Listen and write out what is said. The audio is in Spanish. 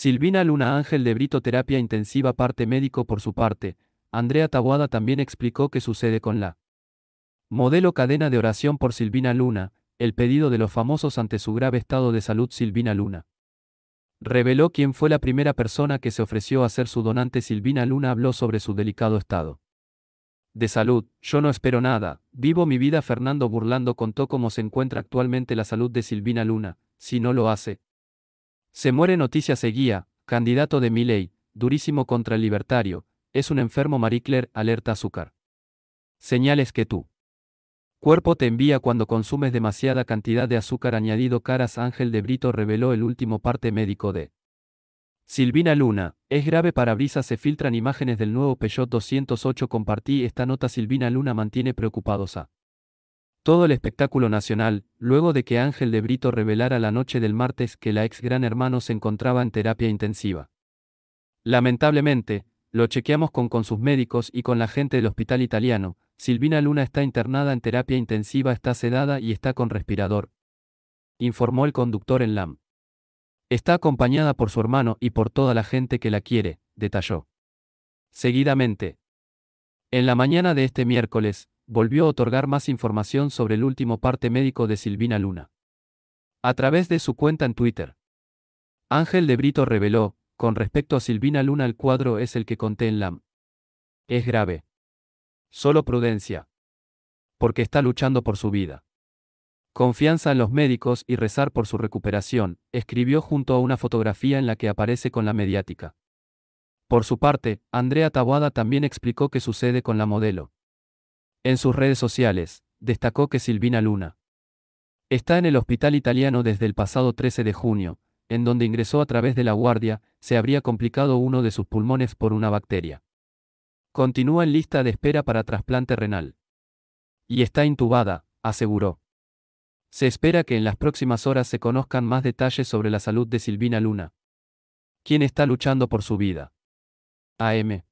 Silvina Luna Ángel de Brito Terapia Intensiva Parte Médico por su parte, Andrea Tabuada también explicó qué sucede con la modelo cadena de oración por Silvina Luna, el pedido de los famosos ante su grave estado de salud Silvina Luna. Reveló quién fue la primera persona que se ofreció a ser su donante Silvina Luna habló sobre su delicado estado. De salud, yo no espero nada, vivo mi vida Fernando Burlando contó cómo se encuentra actualmente la salud de Silvina Luna, si no lo hace, se muere noticia seguía, candidato de Milley, durísimo contra el libertario, es un enfermo Maricler, alerta azúcar. Señales que tú. cuerpo te envía cuando consumes demasiada cantidad de azúcar añadido Caras Ángel de Brito reveló el último parte médico de Silvina Luna, es grave para brisa se filtran imágenes del nuevo Peugeot 208 compartí esta nota Silvina Luna mantiene preocupados a todo el espectáculo nacional, luego de que Ángel de Brito revelara la noche del martes que la ex gran hermano se encontraba en terapia intensiva. Lamentablemente, lo chequeamos con, con sus médicos y con la gente del hospital italiano, Silvina Luna está internada en terapia intensiva, está sedada y está con respirador. Informó el conductor en LAM. Está acompañada por su hermano y por toda la gente que la quiere, detalló. Seguidamente. En la mañana de este miércoles, volvió a otorgar más información sobre el último parte médico de Silvina Luna. A través de su cuenta en Twitter, Ángel de Brito reveló, con respecto a Silvina Luna el cuadro es el que conté en LAM. Es grave. Solo prudencia. Porque está luchando por su vida. Confianza en los médicos y rezar por su recuperación, escribió junto a una fotografía en la que aparece con la mediática. Por su parte, Andrea Tabuada también explicó qué sucede con la modelo. En sus redes sociales, destacó que Silvina Luna está en el hospital italiano desde el pasado 13 de junio, en donde ingresó a través de la guardia, se habría complicado uno de sus pulmones por una bacteria. Continúa en lista de espera para trasplante renal. Y está intubada, aseguró. Se espera que en las próximas horas se conozcan más detalles sobre la salud de Silvina Luna, ¿Quién está luchando por su vida. AM